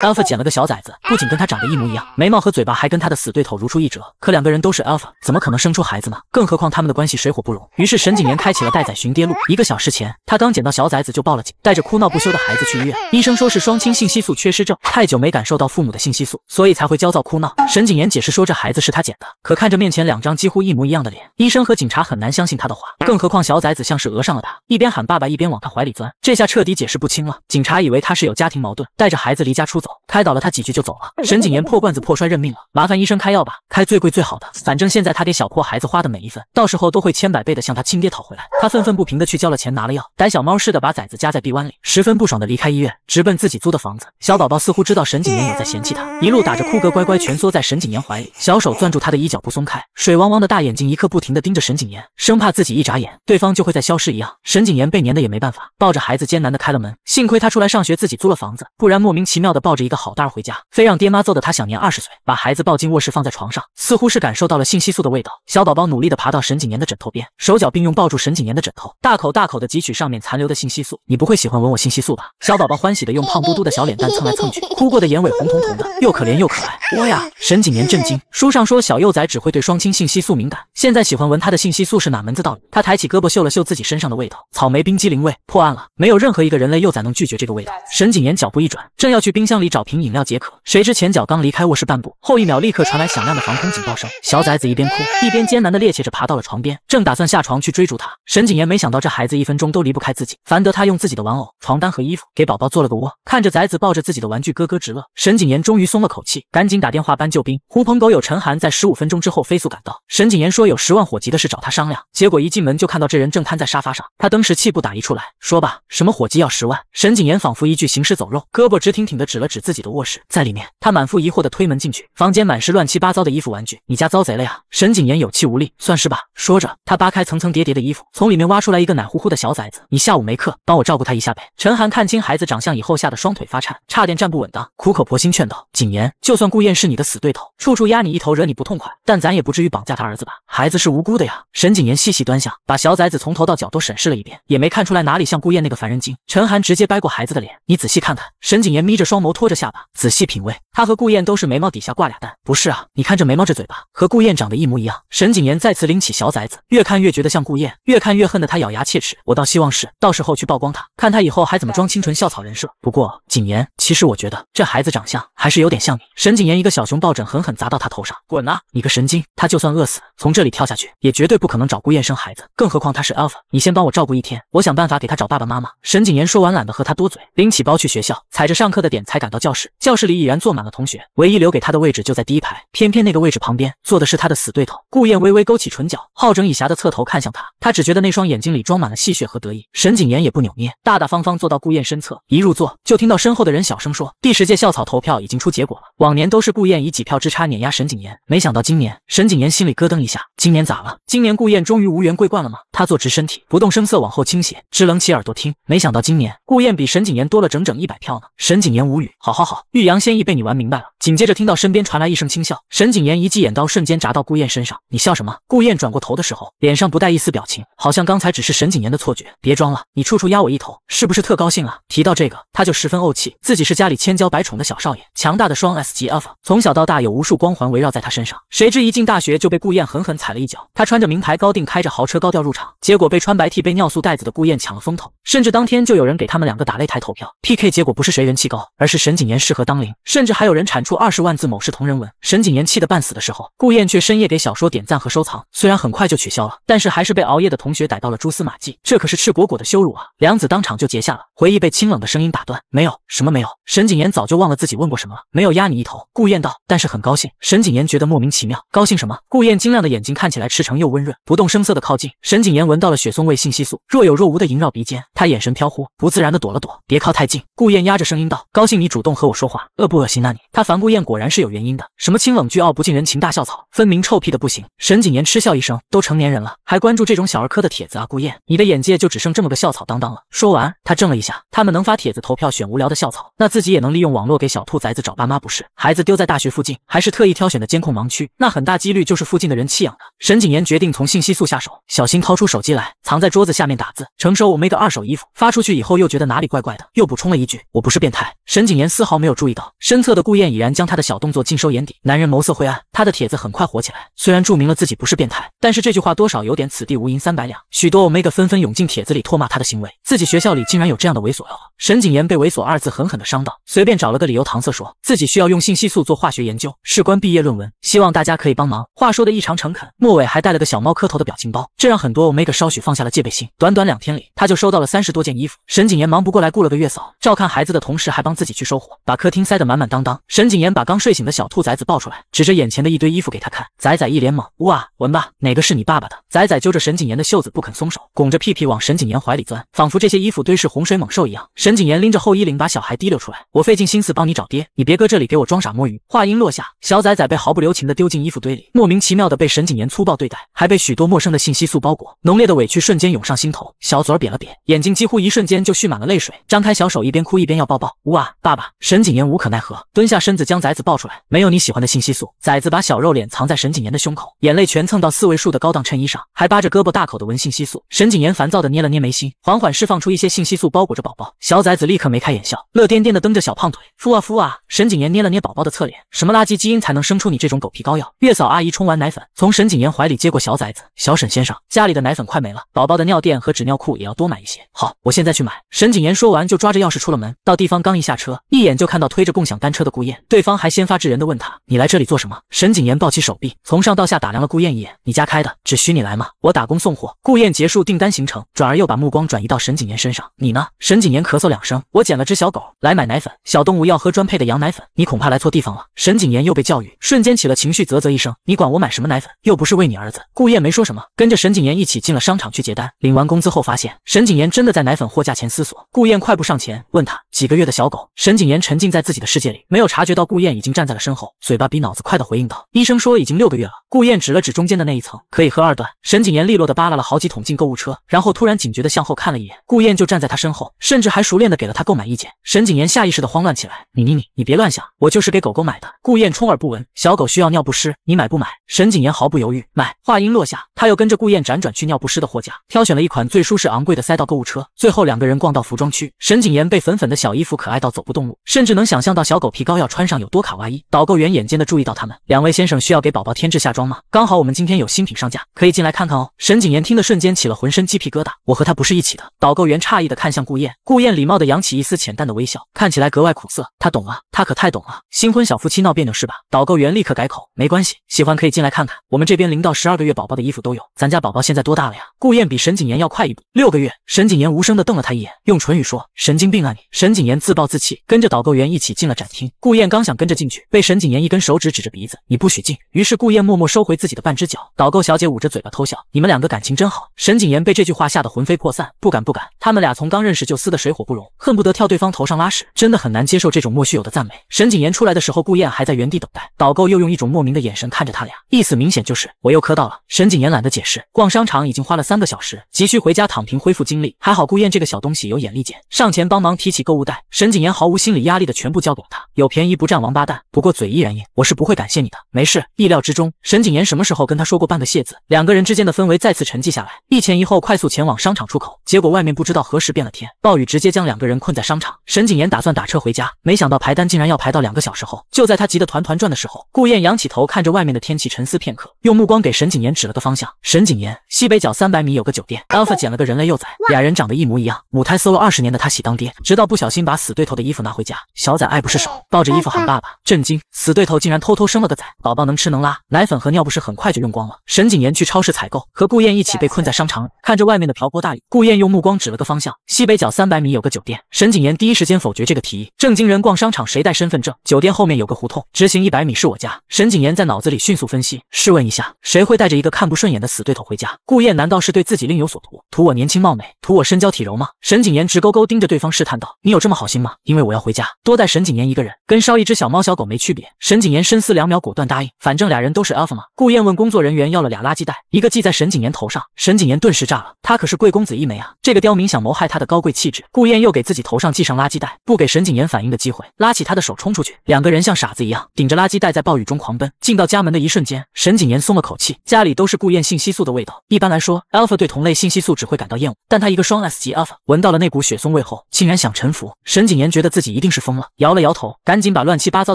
Alpha 捡了个小崽子，不仅跟他长得一模一样，眉毛和嘴巴还跟他的死对头如出一辙。可两个人都是 Alpha，怎么可能生出孩子呢？更何况他们的关系水火不容。于是沈景言开启了带崽寻爹路。一个小时前，他刚捡到小崽子就报了警，带着哭闹不休的孩子去医院。医生说是双亲信息素缺失症，太久没感受到父母的信息素，所以才会焦躁哭闹。沈景言解释说这孩子是他捡的，可看着面前两张几乎一模一样的脸，医生和警察很难相信他的话。更何况小崽子像是讹上了他，一边喊爸爸，一边往他怀里钻，这下彻底解释不清了。警察以为他是有家庭矛盾，带着孩子离家出走。开导了他几句就走了。沈景言破罐子破摔，认命了。麻烦医生开药吧，开最贵最好的。反正现在他给小破孩子花的每一分，到时候都会千百倍的向他亲爹讨回来。他愤愤不平的去交了钱，拿了药，逮小猫似的把崽子夹在臂弯里，十分不爽的离开医院，直奔自己租的房子。小宝宝似乎知道沈景言有在嫌弃他，一路打着哭嗝，乖乖蜷缩在沈景言怀里，小手攥住他的衣角不松开，水汪汪的大眼睛一刻不停的盯着沈景言，生怕自己一眨眼，对方就会再消失一样。沈景言被粘的也没办法，抱着孩子艰难的开了门。幸亏他出来上学自己租了房子，不然莫名其妙的抱。着。着一个好蛋儿回家，非让爹妈揍得他想年二十岁。把孩子抱进卧室，放在床上，似乎是感受到了信息素的味道。小宝宝努力地爬到沈景年的枕头边，手脚并用抱住沈景年的枕头，大口大口地汲取上面残留的信息素。你不会喜欢闻我信息素吧？小宝宝欢喜地用胖嘟嘟的小脸蛋蹭来蹭去，哭过的眼尾红彤彤的，又可怜又可爱。我呀，沈景年震惊。书上说小幼崽只会对双亲信息素敏感，现在喜欢闻他的信息素是哪门子道理？他抬起胳膊嗅了嗅自己身上的味道，草莓冰激凌味。破案了，没有任何一个人类幼崽能拒绝这个味道。沈景年脚步一转，正要去冰箱里。找瓶饮料解渴，谁知前脚刚离开卧室半步，后一秒立刻传来响亮的防空警报声。小崽子一边哭一边艰难地趔趄着爬到了床边，正打算下床去追逐他，沈景言没想到这孩子一分钟都离不开自己。烦得他用自己的玩偶、床单和衣服给宝宝做了个窝，看着崽子抱着自己的玩具咯咯直乐，沈景言终于松了口气，赶紧打电话搬救兵。狐朋狗友陈寒在十五分钟之后飞速赶到。沈景言说有十万火急的事找他商量，结果一进门就看到这人正瘫在沙发上，他登时气不打一处来，说吧，什么火急要十万？沈景言仿佛一具行尸走肉，胳膊直挺挺的指了指。自己的卧室在里面，他满腹疑惑地推门进去，房间满是乱七八糟的衣服、玩具。你家遭贼了呀？沈景言有气无力，算是吧。说着，他扒开层层叠叠的衣服，从里面挖出来一个奶乎乎的小崽子。你下午没课，帮我照顾他一下呗。陈寒看清孩子长相以后，吓得双腿发颤，差点站不稳当，苦口婆心劝道：“景言，就算顾燕是你的死对头，处处压你一头，惹你不痛快，但咱也不至于绑架他儿子吧？孩子是无辜的呀。”沈景言细细端详，把小崽子从头到脚都审视了一遍，也没看出来哪里像顾燕那个烦人精。陈寒直接掰过孩子的脸，你仔细看看。沈景言眯着双眸脱这下巴，仔细品味。他和顾燕都是眉毛底下挂俩蛋。不是啊，你看这眉毛，这嘴巴，和顾燕长得一模一样。沈景言再次拎起小崽子，越看越觉得像顾燕，越看越恨得他咬牙切齿。我倒希望是，到时候去曝光他，看他以后还怎么装清纯校草人设。不过，景言，其实我觉得这孩子长相还是有点像你。沈景言一个小熊抱枕狠狠砸到他头上，滚啊，你个神经！他就算饿死，从这里跳下去也绝对不可能找顾燕生孩子，更何况他是 alpha。你先帮我照顾一天，我想办法给他找爸爸妈妈。沈景言说完，懒得和他多嘴，拎起包去学校，踩着上课的点才赶到。教室，教室里已然坐满了同学，唯一留给他的位置就在第一排，偏偏那个位置旁边坐的是他的死对头顾燕。微微勾起唇角，好整以暇的侧头看向他，他只觉得那双眼睛里装满了戏谑和得意。沈景言也不扭捏，大大方方坐到顾燕身侧。一入座，就听到身后的人小声说：“第十届校草投票已经出结果了，往年都是顾燕以几票之差碾压沈景言，没想到今年……”沈景言心里咯噔一下，今年咋了？今年顾燕终于无缘桂冠了吗？他坐直身体，不动声色往后倾斜，支棱起耳朵听。没想到今年顾燕比沈景言多了整整一百票呢。沈景言无语。好，好，好，欲扬先抑被你玩明白了。紧接着听到身边传来一声轻笑，沈景言一记眼刀瞬间扎到顾燕身上。你笑什么？顾燕转过头的时候，脸上不带一丝表情，好像刚才只是沈景言的错觉。别装了，你处处压我一头，是不是特高兴啊？提到这个，他就十分怄气。自己是家里千娇百宠的小少爷，强大的双 S 级 Alpha，从小到大有无数光环围绕在他身上。谁知一进大学就被顾燕狠狠踩了一脚。他穿着名牌高定，开着豪车高调入场，结果被穿白 T、被尿素袋子的顾燕抢了风头。甚至当天就有人给他们两个打擂台投票 PK，结果不是谁人气高，而是神。景言适合当灵，甚至还有人产出二十万字某市同人文。沈景言气得半死的时候，顾燕却深夜给小说点赞和收藏。虽然很快就取消了，但是还是被熬夜的同学逮到了蛛丝马迹。这可是赤果果的羞辱啊！梁子当场就结下了。回忆被清冷的声音打断，没有什么，没有。沈谨言早就忘了自己问过什么了，没有压你一头。顾燕道，但是很高兴。沈谨言觉得莫名其妙，高兴什么？顾燕晶亮的眼睛看起来赤诚又温润，不动声色的靠近。沈谨言闻到了雪松味，信息素若有若无的萦绕鼻尖，他眼神飘忽，不自然的躲了躲，别靠太近。顾燕压着声音道，高兴你主动和我说话，恶不恶心呢你？他烦顾燕果然是有原因的，什么清冷倨傲、不近人情、大校草，分明臭屁的不行。沈谨言嗤笑一声，都成年人了，还关注这种小儿科的帖子啊？顾燕，你的眼界就只剩这么个校草当当了。说完，他怔了一下。他们能发帖子投票选无聊的校草，那自己也能利用网络给小兔崽子找爸妈，不是？孩子丢在大学附近，还是特意挑选的监控盲区，那很大几率就是附近的人弃养的。沈景言决定从信息素下手，小心掏出手机来，藏在桌子下面打字。成收 Omega 二手衣服，发出去以后又觉得哪里怪怪的，又补充了一句我不是变态。沈景言丝毫没有注意到身侧的顾燕已然将他的小动作尽收眼底。男人眸色晦暗，他的帖子很快火起来。虽然注明了自己不是变态，但是这句话多少有点此地无银三百两。许多 Omega 纷纷涌进帖子里唾骂他的行为，自己学校里竟然有这样的。猥琐要沈景言被“猥琐”二字狠狠的伤到，随便找了个理由搪塞，说自己需要用信息素做化学研究，事关毕业论文，希望大家可以帮忙。话说的异常诚恳，末尾还带了个小猫磕头的表情包，这让很多 Omega 稍许放下了戒备心。短短两天里，他就收到了三十多件衣服。沈景言忙不过来，雇了个月嫂，照看孩子的同时还帮自己去收货，把客厅塞得满满当当。沈景言把刚睡醒的小兔崽子抱出来，指着眼前的一堆衣服给他看，仔仔一脸懵，哇，闻吧，哪个是你爸爸的？仔仔揪着沈景言的袖子不肯松手，拱着屁屁往沈景言怀里钻，仿佛这些衣服堆是洪水猛。受一样，沈景言拎着后衣领把小孩提溜出来。我费尽心思帮你找爹，你别搁这里给我装傻摸鱼。话音落下，小崽崽被毫不留情的丢进衣服堆里，莫名其妙的被沈景言粗暴对待，还被许多陌生的信息素包裹，浓烈的委屈瞬间涌上心头。小嘴儿了瘪，眼睛几乎一瞬间就蓄满了泪水，张开小手一边哭一边要抱抱。呜哇，爸爸！沈景言无可奈何，蹲下身子将崽子抱出来，没有你喜欢的信息素。崽子把小肉脸藏在沈景言的胸口，眼泪全蹭到四位数的高档衬衣上，还扒着胳膊大口的闻信息素。沈景言烦躁的捏了捏眉心，缓缓释放出一些信息素包裹。宝宝小崽子立刻眉开眼笑，乐颠颠的蹬着小胖腿，敷啊敷啊。沈景言捏了捏宝宝的侧脸，什么垃圾基因才能生出你这种狗皮膏药？月嫂阿姨冲完奶粉，从沈景言怀里接过小崽子。小沈先生，家里的奶粉快没了，宝宝的尿垫和纸尿裤也要多买一些。好，我现在去买。沈景言说完就抓着钥匙出了门，到地方刚一下车，一眼就看到推着共享单车的顾燕，对方还先发制人的问他，你来这里做什么？沈景言抱起手臂，从上到下打量了顾燕一眼，你家开的只许你来吗？我打工送货。顾燕结束订单行程，转而又把目光转移到沈景言身上，你呢？沈景言咳嗽两声，我捡了只小狗来买奶粉，小动物要喝专配的羊奶粉，你恐怕来错地方了。沈景言又被教育，瞬间起了情绪，啧啧一声，你管我买什么奶粉，又不是喂你儿子。顾雁没说什么，跟着沈景言一起进了商场去结单。领完工资后发现沈景言真的在奶粉货架前思索。顾雁快步上前问他几个月的小狗。沈景言沉浸在自己的世界里，没有察觉到顾雁已经站在了身后，嘴巴比脑子快的回应道，医生说已经六个月了。顾雁指了指中间的那一层，可以喝二段。沈景言利落的扒拉了好几桶进购物车，然后突然警觉的向后看了一眼，顾雁就站在他身后。甚至还熟练的给了他购买意见，沈景言下意识的慌乱起来。你你你你别乱想，我就是给狗狗买的。顾燕充耳不闻，小狗需要尿不湿，你买不买？沈景言毫不犹豫，买。话音落下，他又跟着顾燕辗转去尿不湿的货架，挑选了一款最舒适昂贵的，塞到购物车。最后两个人逛到服装区，沈景言被粉粉的小衣服可爱到走不动路，甚至能想象到小狗皮膏药穿上有多卡哇伊。导购员眼尖的注意到他们，两位先生需要给宝宝添置夏装吗？刚好我们今天有新品上架，可以进来看看哦。沈景言听得瞬间起了浑身鸡皮疙瘩，我和他不是一起的。导购员诧异的看向顾。顾燕礼貌地扬起一丝浅淡的微笑，看起来格外苦涩。他懂了，他可太懂了。新婚小夫妻闹别扭是吧？导购员立刻改口，没关系，喜欢可以进来看看，我们这边零到十二个月宝宝的衣服都有。咱家宝宝现在多大了呀？顾燕比沈景言要快一步，六个月。沈景言无声地瞪了他一眼，用唇语说：“神经病啊你！”沈景言自暴自弃，跟着导购员一起进了展厅。顾燕刚想跟着进去，被沈景言一根手指指着鼻子：“你不许进。”于是顾燕默默收回自己的半只脚。导购小姐捂着嘴巴偷笑：“你们两个感情真好。”沈景言被这句话吓得魂飞魄散，不敢不敢。他们俩从刚认识。就撕得水火不容，恨不得跳对方头上拉屎，真的很难接受这种莫须有的赞美。沈景言出来的时候，顾燕还在原地等待，导购又用一种莫名的眼神看着他俩，意思明显就是我又磕到了。沈景言懒得解释，逛商场已经花了三个小时，急需回家躺平恢复精力。还好顾燕这个小东西有眼力见，上前帮忙提起购物袋。沈景言毫无心理压力的全部交给了他，有便宜不占王八蛋。不过嘴依然硬，我是不会感谢你的。没事，意料之中。沈景言什么时候跟他说过半个谢字？两个人之间的氛围再次沉寂下来，一前一后快速前往商场出口。结果外面不知道何时变了天。暴雨直接将两个人困在商场。沈景言打算打车回家，没想到排单竟然要排到两个小时后。就在他急得团团转的时候，顾燕仰起头看着外面的天气，沉思片刻，用目光给沈景言指了个方向。沈景言西北角三百米有个酒店。Alpha 捡了个人类幼崽，俩人长得一模一样。母胎搜了二十年的他喜当爹，直到不小心把死对头的衣服拿回家，小崽爱不释手，抱着衣服喊爸爸。震惊，死对头竟然偷偷生了个崽。宝宝能吃能拉，奶粉和尿不湿很快就用光了。沈景言去超市采购，和顾燕一起被困在商场里，看着外面的瓢泼大雨，顾燕用目光指了个方向，西北角。三百米有个酒店，沈景言第一时间否决这个提议。正经人逛商场谁带身份证？酒店后面有个胡同，直行一百米是我家。沈景言在脑子里迅速分析，试问一下，谁会带着一个看不顺眼的死对头回家？顾燕难道是对自己另有所图？图我年轻貌美，图我身娇体柔吗？沈景言直勾勾盯着对方试探道：“你有这么好心吗？因为我要回家，多带沈景言一个人，跟烧一只小猫小狗没区别。”沈景言深思两秒，果断答应。反正俩人都是 alpha 嘛。顾燕问工作人员要了俩垃圾袋，一个系在沈景言头上。沈景言顿时炸了，他可是贵公子一枚啊！这个刁民想谋害他的高贵。气质顾燕又给自己头上系上垃圾袋，不给沈景言反应的机会，拉起他的手冲出去。两个人像傻子一样顶着垃圾袋在暴雨中狂奔。进到家门的一瞬间，沈景言松了口气，家里都是顾燕信息素的味道。一般来说，Alpha 对同类信息素只会感到厌恶，但他一个双 S 级 Alpha 闻到了那股雪松味后，竟然想臣服。沈景言觉得自己一定是疯了，摇了摇头，赶紧把乱七八糟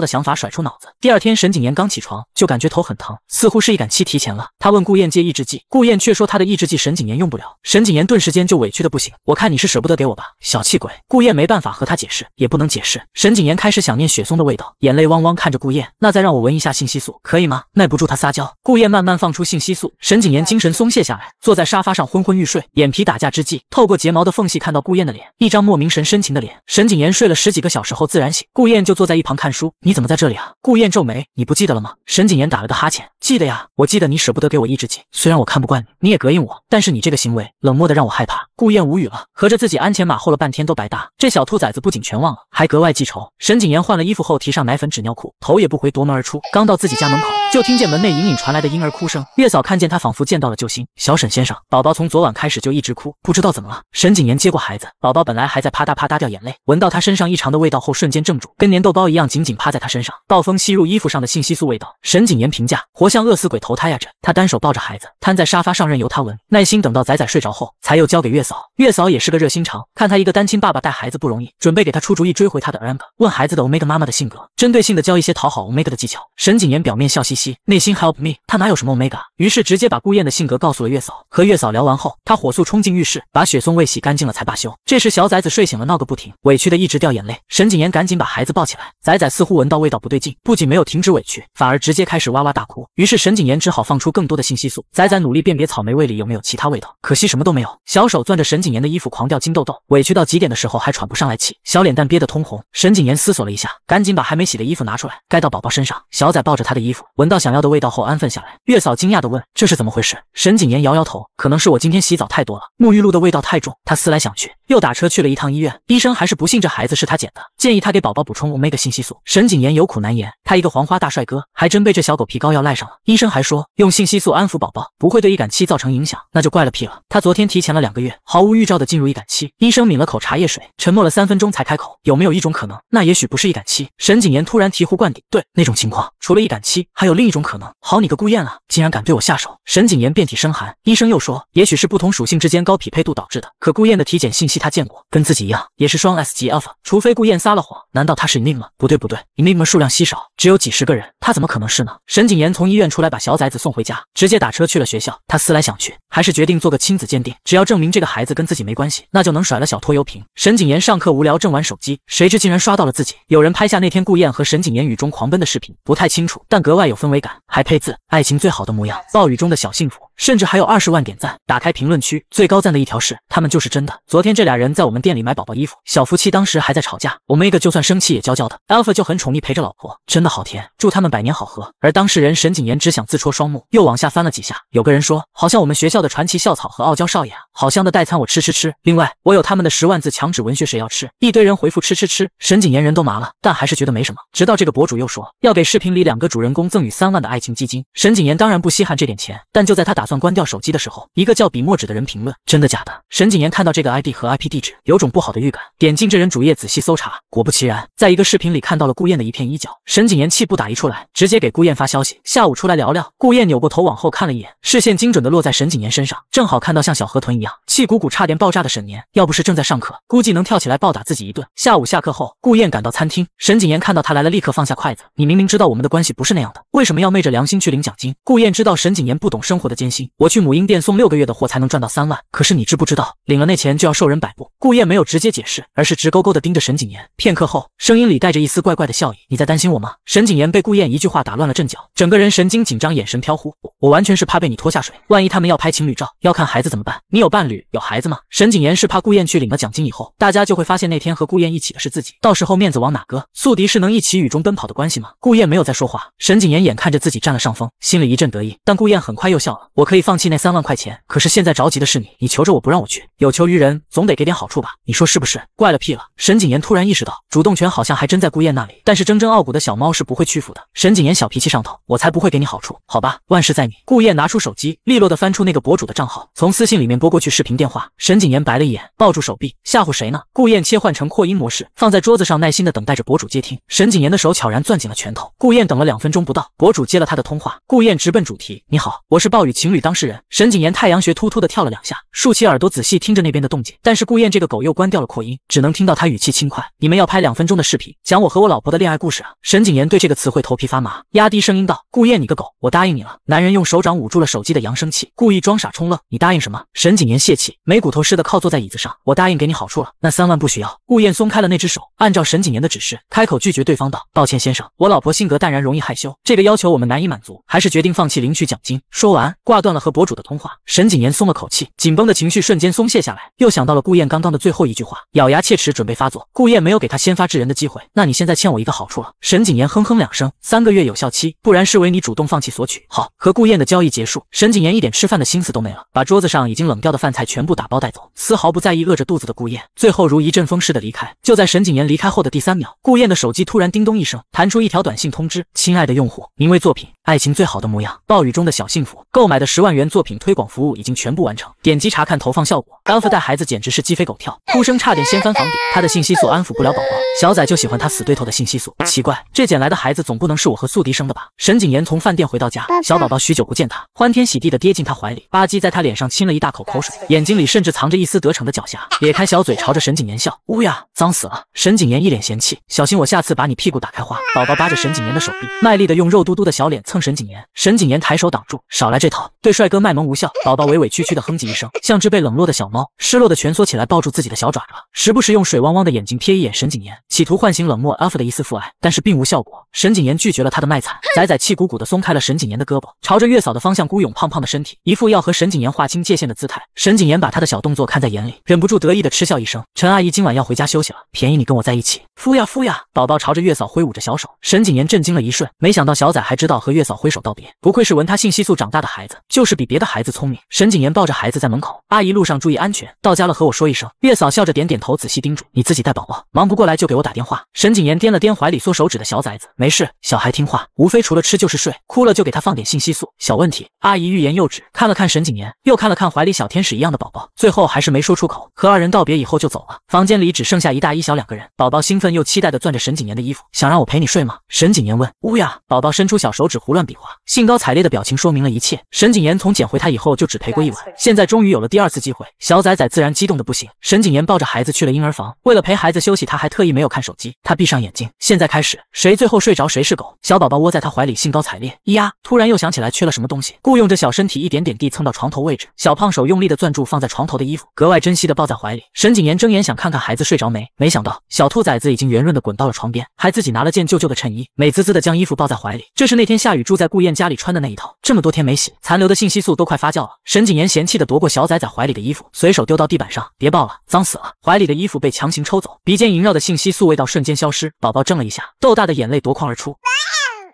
的想法甩出脑子。第二天，沈景言刚起床就感觉头很疼，似乎是一杆期提前了。他问顾燕借抑制剂，顾燕却说他的抑制剂沈景言用不了。沈景言顿时间就委屈的不行，我看你是舍不得给我。小气鬼顾雁没办法和他解释，也不能解释。沈景言开始想念雪松的味道，眼泪汪汪看着顾雁。那再让我闻一下信息素，可以吗？耐不住他撒娇，顾雁慢慢放出信息素。沈景言精神松懈下来，坐在沙发上昏昏欲睡，眼皮打架之际，透过睫毛的缝隙看到顾雁的脸，一张莫名神深情的脸。沈景言睡了十几个小时后自然醒，顾雁就坐在一旁看书。你怎么在这里啊？顾雁皱眉，你不记得了吗？沈景言打了个哈欠，记得呀，我记得你舍不得给我一制剂，虽然我看不惯你，你也膈应我，但是你这个行为冷漠的让我害怕。顾雁无语了，合着自己安全。马后了半天都白搭，这小兔崽子不仅全忘了，还格外记仇。沈景言换了衣服后，提上奶粉、纸尿裤，头也不回夺门而出。刚到自己家门口。就听见门内隐隐传来的婴儿哭声，月嫂看见他仿佛见到了救星，小沈先生，宝宝从昨晚开始就一直哭，不知道怎么了。沈景言接过孩子，宝宝本来还在啪嗒啪嗒掉眼泪，闻到他身上异常的味道后，瞬间怔住，跟粘豆包一样紧紧趴在他身上，暴风吸入衣服上的信息素味道。沈景言评价，活像饿死鬼投胎呀这。他单手抱着孩子，瘫在沙发上任由他闻，耐心等到仔仔睡着后，才又交给月嫂。月嫂也是个热心肠，看他一个单亲爸爸带孩子不容易，准备给他出主意追回他的 o m 问孩子的 omega 妈妈的性格，针对性的教一些讨好 omega 的技巧。沈景言表面笑嘻嘻。内心 help me，他哪有什么 omega，于是直接把顾燕的性格告诉了月嫂。和月嫂聊完后，他火速冲进浴室，把雪松味洗干净了才罢休。这时小崽子睡醒了，闹个不停，委屈的一直掉眼泪。沈景言赶紧把孩子抱起来，崽崽似乎闻到味道不对劲，不仅没有停止委屈，反而直接开始哇哇大哭。于是沈景言只好放出更多的信息素。崽崽努力辨别草莓味里有没有其他味道，可惜什么都没有。小手攥着沈景言的衣服狂掉金豆豆，委屈到极点的时候还喘不上来气，小脸蛋憋得通红。沈景言思索了一下，赶紧把还没洗的衣服拿出来盖到宝宝身上。小崽抱着他的衣服，我。闻到想要的味道后，安分下来。月嫂惊讶地问：“这是怎么回事？”沈谨言摇摇头：“可能是我今天洗澡太多了，沐浴露的味道太重。”他思来想去，又打车去了一趟医院。医生还是不信这孩子是他捡的，建议他给宝宝补充 Omega 信息素。沈谨言有苦难言，他一个黄花大帅哥，还真被这小狗皮膏药赖上了。医生还说，用信息素安抚宝宝不会对易感期造成影响，那就怪了屁了。他昨天提前了两个月，毫无预兆地进入易感期。医生抿了口茶叶水，沉默了三分钟才开口：“有没有一种可能？那也许不是易感期。”沈谨言突然醍醐灌顶：“对，那种情况，除了易感期，还有。”另一种可能，好你个顾雁啊，竟然敢对我下手！沈景言遍体生寒。医生又说，也许是不同属性之间高匹配度导致的。可顾雁的体检信息他见过，跟自己一样，也是双 S 级 Alpha。除非顾雁撒了谎，难道他是 n g m a 不对不对 n g m a 数量稀少，只有几十个人，他怎么可能是呢？沈景言从医院出来，把小崽子送回家，直接打车去了学校。他思来想去。还是决定做个亲子鉴定，只要证明这个孩子跟自己没关系，那就能甩了小拖油瓶。沈景言上课无聊，正玩手机，谁知竟然刷到了自己。有人拍下那天顾燕和沈景言雨中狂奔的视频，不太清楚，但格外有氛围感，还配字“爱情最好的模样，暴雨中的小幸福”。甚至还有二十万点赞。打开评论区，最高赞的一条是：“他们就是真的。”昨天这俩人在我们店里买宝宝衣服，小夫妻当时还在吵架，我们一个就算生气也娇娇的，Alpha 就很宠溺陪着老婆，真的好甜。祝他们百年好合。而当事人沈谨言只想自戳双目，又往下翻了几下，有个人说：“好像我们学校的传奇校草和傲娇少爷啊，好香的代餐我吃吃吃。”另外，我有他们的十万字墙纸文学谁要吃。一堆人回复吃吃吃，沈谨言人都麻了，但还是觉得没什么。直到这个博主又说要给视频里两个主人公赠与三万的爱情基金，沈谨言当然不稀罕这点钱，但就在他打。打算关掉手机的时候，一个叫笔墨纸的人评论：“真的假的？”沈景言看到这个 ID 和 IP 地址，有种不好的预感。点进这人主页，仔细搜查，果不其然，在一个视频里看到了顾燕的一片衣角。沈景言气不打一处来，直接给顾燕发消息：“下午出来聊聊。”顾燕扭过头往后看了一眼，视线精准的落在沈景言身上，正好看到像小河豚一样气鼓鼓、差点爆炸的沈年。要不是正在上课，估计能跳起来暴打自己一顿。下午下课后，顾燕赶到餐厅，沈景言看到他来了，立刻放下筷子：“你明明知道我们的关系不是那样的，为什么要昧着良心去领奖金？”顾燕知道沈景言不懂生活的艰辛。我去母婴店送六个月的货才能赚到三万，可是你知不知道，领了那钱就要受人摆布。顾燕没有直接解释，而是直勾勾地盯着沈景言。片刻后，声音里带着一丝怪怪的笑意：“你在担心我吗？”沈景言被顾燕一句话打乱了阵脚，整个人神经紧张，眼神飘忽。我完全是怕被你拖下水，万一他们要拍情侣照要看孩子怎么办？你有伴侣有孩子吗？沈景言是怕顾燕去领了奖金以后，大家就会发现那天和顾燕一起的是自己，到时候面子往哪搁？宿敌是能一起雨中奔跑的关系吗？顾燕没有再说话，沈景言眼看着自己占了上风，心里一阵得意，但顾燕很快又笑了。我。我可以放弃那三万块钱，可是现在着急的是你，你求着我不让我去，有求于人总得给点好处吧？你说是不是？怪了屁了！沈景言突然意识到，主动权好像还真在顾燕那里。但是铮铮傲骨的小猫是不会屈服的。沈景言小脾气上头，我才不会给你好处，好吧？万事在你。顾燕拿出手机，利落的翻出那个博主的账号，从私信里面拨过去视频电话。沈景言白了一眼，抱住手臂，吓唬谁呢？顾燕切换成扩音模式，放在桌子上，耐心的等待着博主接听。沈景言的手悄然攥紧了拳头。顾燕等了两分钟不到，博主接了他的通话。顾燕直奔主题，你好，我是暴雨晴。与当事人沈谨言太阳穴突突的跳了两下，竖起耳朵仔细听着那边的动静。但是顾燕这个狗又关掉了扩音，只能听到他语气轻快：“你们要拍两分钟的视频，讲我和我老婆的恋爱故事啊！”沈谨言对这个词汇头皮发麻，压低声音道：“顾燕，你个狗，我答应你了。”男人用手掌捂住了手机的扬声器，故意装傻充愣：“你答应什么？”沈谨言泄气，没骨头似的靠坐在椅子上：“我答应给你好处了，那三万不需要。”顾燕松开了那只手，按照沈谨言的指示，开口拒绝对方道：“抱歉先生，我老婆性格淡然，容易害羞，这个要求我们难以满足，还是决定放弃领取奖金。”说完挂。断了和博主的通话，沈谨言松了口气，紧绷的情绪瞬间松懈下来，又想到了顾燕刚刚的最后一句话，咬牙切齿准备发作。顾燕没有给他先发制人的机会，那你现在欠我一个好处了。沈谨言哼哼两声，三个月有效期，不然视为你主动放弃索取。好，和顾燕的交易结束，沈谨言一点吃饭的心思都没了，把桌子上已经冷掉的饭菜全部打包带走，丝毫不在意饿着肚子的顾燕，最后如一阵风似的离开。就在沈谨言离开后的第三秒，顾燕的手机突然叮咚一声，弹出一条短信通知：亲爱的用户，您为作品《爱情最好的模样》、《暴雨中的小幸福》购买的。十万元作品推广服务已经全部完成，点击查看投放效果。安抚带孩子简直是鸡飞狗跳，哭声差点掀翻房顶。他的信息素安抚不了宝宝，小崽就喜欢他死对头的信息素。奇怪，这捡来的孩子总不能是我和宿敌生的吧？沈景言从饭店回到家，小宝宝许久不见他，欢天喜地的跌进他怀里。吧唧在他脸上亲了一大口口水，眼睛里甚至藏着一丝得逞的狡黠，咧开小嘴朝着沈景言笑。乌鸦，脏死了！沈景言一脸嫌弃，小心我下次把你屁股打开花。宝宝扒着沈景言的手臂，卖力的用肉嘟嘟的小脸蹭沈景言。沈景言抬手挡住，少来这套。对帅哥卖萌无效，宝宝委委屈屈的哼唧一声，像只被冷落的小猫，失落的蜷缩起来，抱住自己的小爪爪，时不时用水汪汪的眼睛瞥一眼沈景言，企图唤醒冷漠阿父的一丝父爱，但是并无效果。沈景言拒绝了他的卖惨，仔仔气鼓鼓的松开了沈景言的胳膊，朝着月嫂的方向孤勇，胖胖的身体一副要和沈景言划清界限的姿态。沈景言把他的小动作看在眼里，忍不住得意的嗤笑一声。陈阿姨今晚要回家休息了，便宜你跟我在一起，敷呀敷呀！宝宝朝着月嫂挥舞着小手，沈景言震惊了一瞬，没想到小仔还知道和月嫂挥手道别，不愧是闻他信息素长大的孩子。就是比别的孩子聪明。沈景言抱着孩子在门口，阿姨路上注意安全，到家了和我说一声。月嫂笑着点点头，仔细叮嘱：“你自己带宝宝，忙不过来就给我打电话。”沈景言掂了掂怀里缩手指的小崽子，没事，小孩听话，无非除了吃就是睡，哭了就给他放点信息素，小问题。阿姨欲言又止，看了看沈景言，又看了看怀里小天使一样的宝宝，最后还是没说出口。和二人道别以后就走了，房间里只剩下一大一小两个人。宝宝兴奋又期待的攥着沈景言的衣服，想让我陪你睡吗？沈景言问。乌呀，宝宝伸出小手指胡乱比划，兴高采烈的表情说明了一切。沈景。年从捡回他以后就只陪过一晚，现在终于有了第二次机会，小仔仔自然激动的不行。沈景言抱着孩子去了婴儿房，为了陪孩子休息，他还特意没有看手机。他闭上眼睛，现在开始，谁最后睡着谁是狗。小宝宝窝在他怀里，兴高采烈。咿呀，突然又想起来缺了什么东西，雇用着小身体一点点地蹭到床头位置。小胖手用力的攥住放在床头的衣服，格外珍惜的抱在怀里。沈景言睁眼想看看孩子睡着没，没想到小兔崽子已经圆润的滚到了床边，还自己拿了件旧旧的衬衣，美滋滋的将衣服抱在怀里。这是那天下雨住在顾燕家里穿的那一套，这么多天没洗，残留。有的信息素都快发酵了，沈景言嫌弃的夺过小仔仔怀里的衣服，随手丢到地板上，别抱了，脏死了！怀里的衣服被强行抽走，鼻尖萦绕的信息素味道瞬间消失。宝宝怔了一下，豆大的眼泪夺眶而出。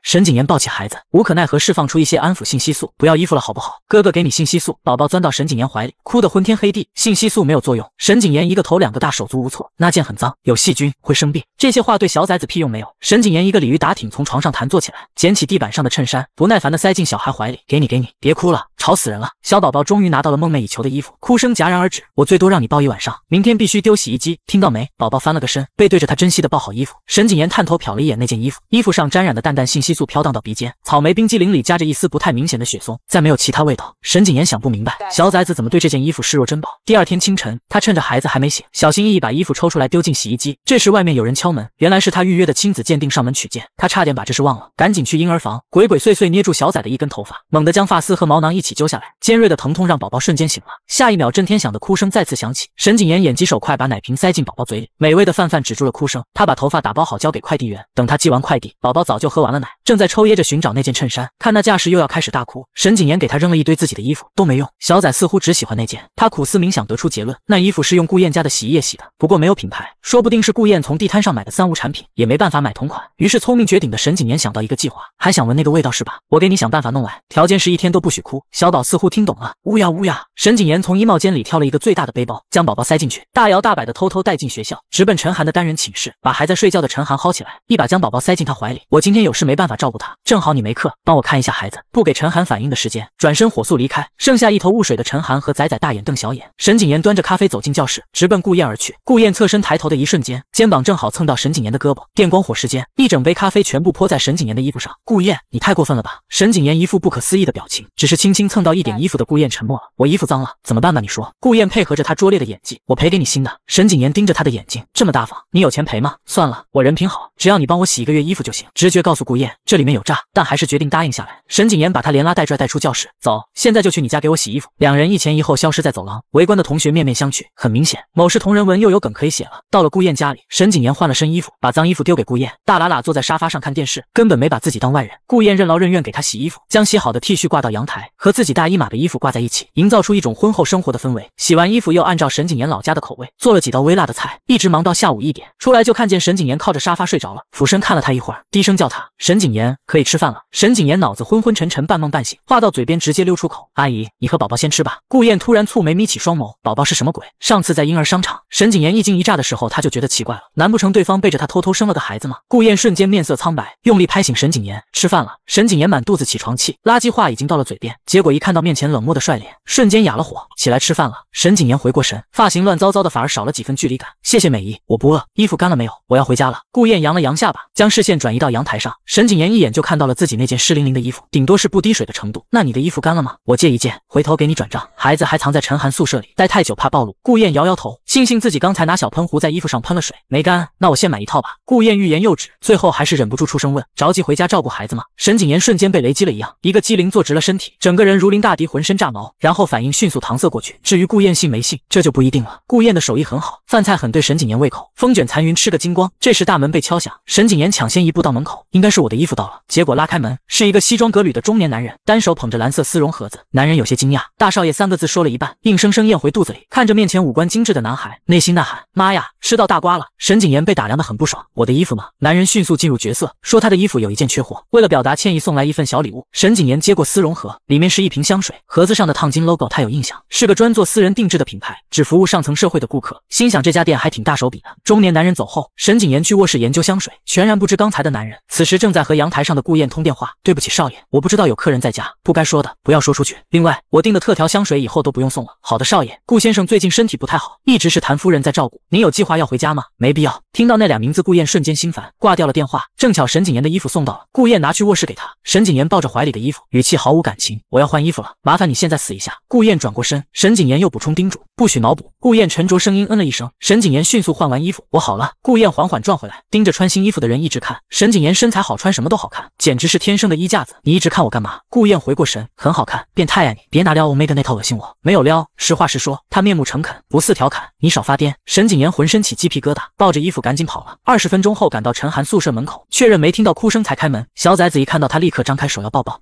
沈景言抱起孩子，无可奈何释放出一些安抚信息素。不要衣服了，好不好？哥哥给你信息素。宝宝钻到沈景言怀里，哭得昏天黑地。信息素没有作用。沈景言一个头两个大，手足无措。那件很脏，有细菌，会生病。这些话对小崽子屁用没有。沈景言一个鲤鱼打挺从床上弹坐起来，捡起地板上的衬衫，不耐烦的塞进小孩怀里。给你，给你，别哭了，吵死人了。小宝宝终于拿到了梦寐以求的衣服，哭声戛然而止。我最多让你抱一晚上，明天必须丢洗衣机，听到没？宝宝翻了个身，背对着他，珍惜的抱好衣服。沈景言探头瞟了一眼那件衣服，衣服上沾染的淡淡信息。迅素飘荡到鼻尖，草莓冰激凌里夹着一丝不太明显的雪松，再没有其他味道。沈景言想不明白，小崽子怎么对这件衣服视若珍宝。第二天清晨，他趁着孩子还没醒，小心翼翼把衣服抽出来丢进洗衣机。这时外面有人敲门，原来是他预约的亲子鉴定上门取件，他差点把这事忘了，赶紧去婴儿房，鬼鬼祟祟捏住小崽的一根头发，猛地将发丝和毛囊一起揪下来，尖锐的疼痛让宝宝瞬间醒了。下一秒震天响的哭声再次响起，沈景言眼疾手快把奶瓶塞进宝宝嘴里，美味的饭饭止住了哭声。他把头发打包好交给快递员，等他寄完快递，宝宝早就喝完了奶。正在抽噎着寻找那件衬衫，看那架势又要开始大哭。沈谨言给他扔了一堆自己的衣服，都没用。小崽似乎只喜欢那件。他苦思冥想，得出结论，那衣服是用顾燕家的洗衣液洗的，不过没有品牌，说不定是顾燕从地摊上买的三无产品，也没办法买同款。于是聪明绝顶的沈谨言想到一个计划，还想闻那个味道是吧？我给你想办法弄来，条件是一天都不许哭。小宝似乎听懂了，乌呀乌呀。沈谨言从衣帽间里挑了一个最大的背包，将宝宝塞进去，大摇大摆的偷偷带进学校，直奔陈寒的单人寝室，把还在睡觉的陈寒薅起来，一把将宝宝塞进他怀里。我今天有事没办法。照顾他，正好你没课，帮我看一下孩子，不给陈寒反应的时间，转身火速离开，剩下一头雾水的陈寒和仔仔大眼瞪小眼。沈景言端着咖啡走进教室，直奔顾燕而去。顾燕侧身抬头的一瞬间，肩膀正好蹭到沈景言的胳膊，电光火石间，一整杯咖啡全部泼在沈景言的衣服上。顾燕，你太过分了吧！沈景言一副不可思议的表情，只是轻轻蹭到一点衣服的顾燕沉默了。我衣服脏了怎么办吧？你说。顾燕配合着他拙劣的演技，我赔给你新的。沈景言盯着他的眼睛，这么大方，你有钱赔吗？算了，我人品好，只要你帮我洗一个月衣服就行。直觉告诉顾燕，这里面有诈，但还是决定答应下来。沈景言把他连拉带拽带出教室，走，现在就去你家给我洗衣服。两人一前一后消失在走廊。围观的同学面面相觑，很明显，某是同人文又有梗可以写了。到了顾燕家里，沈景言换了身衣服，把脏衣服丢给顾燕，大喇喇坐在沙发上看电视，根本没把自己当外人。顾燕任劳任怨给他洗衣服，将洗好的 T 恤挂到阳台，和自己大一码的衣服挂在一起，营造出一种婚后生活的氛围。洗完衣服，又按照沈景言老家的口味做了几道微辣的菜，一直忙到下午一点。出来就看见沈景言靠着沙发睡着了，俯身看了他一会儿，低声叫他沈景言。可以吃饭了。沈景言脑子昏昏沉沉，半梦半醒，话到嘴边直接溜出口。阿姨，你和宝宝先吃吧。顾燕突然蹙眉，眯起双眸。宝宝是什么鬼？上次在婴儿商场，沈景言一惊一乍的时候，他就觉得奇怪了。难不成对方背着他偷偷生了个孩子吗？顾燕瞬间面色苍白，用力拍醒沈景言。吃饭了。沈景言满肚子起床气，垃圾话已经到了嘴边，结果一看到面前冷漠的帅脸，瞬间哑了火。起来吃饭了。沈景言回过神，发型乱糟糟的，反而少了几分距离感。谢谢美姨，我不饿。衣服干了没有？我要回家了。顾燕扬了扬下巴，将视线转移到阳台上。沈景言。一眼就看到了自己那件湿淋淋的衣服，顶多是不滴水的程度。那你的衣服干了吗？我借一件，回头给你转账。孩子还藏在陈寒宿舍里，待太久怕暴露。顾燕摇摇头，庆幸自己刚才拿小喷壶在衣服上喷了水，没干。那我先买一套吧。顾燕欲言又止，最后还是忍不住出声问：着急回家照顾孩子吗？沈谨言瞬间被雷击了一样，一个机灵坐直了身体，整个人如临大敌，浑身炸毛，然后反应迅速搪塞过去。至于顾燕信没信，这就不一定了。顾燕的手艺很好，饭菜很对沈谨言胃口，风卷残云吃个精光。这时大门被敲响，沈谨言抢先一步到门口，应该是我的衣服。到了，结果拉开门是一个西装革履的中年男人，单手捧着蓝色丝绒盒子。男人有些惊讶，“大少爷”三个字说了一半，硬生生咽回肚子里，看着面前五官精致的男孩，内心呐喊：“妈呀，吃到大瓜了！”沈谨言被打量的很不爽，“我的衣服呢？”男人迅速进入角色，说他的衣服有一件缺货，为了表达歉意，送来一份小礼物。沈谨言接过丝绒盒，里面是一瓶香水，盒子上的烫金 logo 他有印象，是个专做私人定制的品牌，只服务上层社会的顾客。心想这家店还挺大手笔的。中年男人走后，沈谨言去卧室研究香水，全然不知刚才的男人此时正在和。阳台上的顾燕通电话，对不起少爷，我不知道有客人在家，不该说的不要说出去。另外我订的特调香水以后都不用送了。好的，少爷，顾先生最近身体不太好，一直是谭夫人在照顾。您有计划要回家吗？没必要。听到那俩名字，顾燕瞬间心烦，挂掉了电话。正巧沈景言的衣服送到了，顾燕拿去卧室给他。沈景言抱着怀里的衣服，语气毫无感情。我要换衣服了，麻烦你现在死一下。顾燕转过身，沈景言又补充叮嘱，不许脑补。顾燕沉着声音，嗯了一声。沈景言迅速换完衣服，我好了。顾燕缓缓转回来，盯着穿新衣服的人一直看。沈景言身材好，穿什么。都好看，简直是天生的衣架子。你一直看我干嘛？顾燕回过神，很好看，变态呀你，别拿撩欧妹的那套恶心我。没有撩，实话实说，他面目诚恳，不似调侃。你少发癫。沈景言浑身起鸡皮疙瘩，抱着衣服赶紧跑了。二十分钟后赶到陈寒宿舍门口，确认没听到哭声才开门。小崽子一看到他，立刻张开手要抱抱。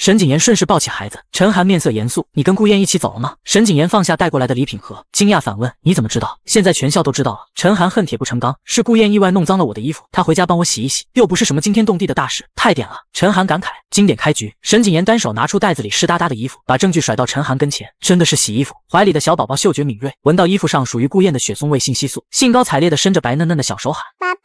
沈景言顺势抱起孩子，陈寒面色严肃：“你跟顾燕一起走了吗？”沈景言放下带过来的礼品盒，惊讶反问：“你怎么知道？现在全校都知道了。”陈寒恨铁不成钢：“是顾燕意外弄脏了我的衣服，他回家帮我洗一洗，又不是什么惊天动地的大事，太点了。”陈寒感慨：“经典开局。”沈景言单手拿出袋子里湿哒哒的衣服，把证据甩到陈寒跟前：“真的是洗衣服。”怀里的小宝宝嗅觉敏锐，闻到衣服上属于顾燕的雪松味信息素，兴高采烈地伸着白嫩嫩的小手喊：“爸爸！”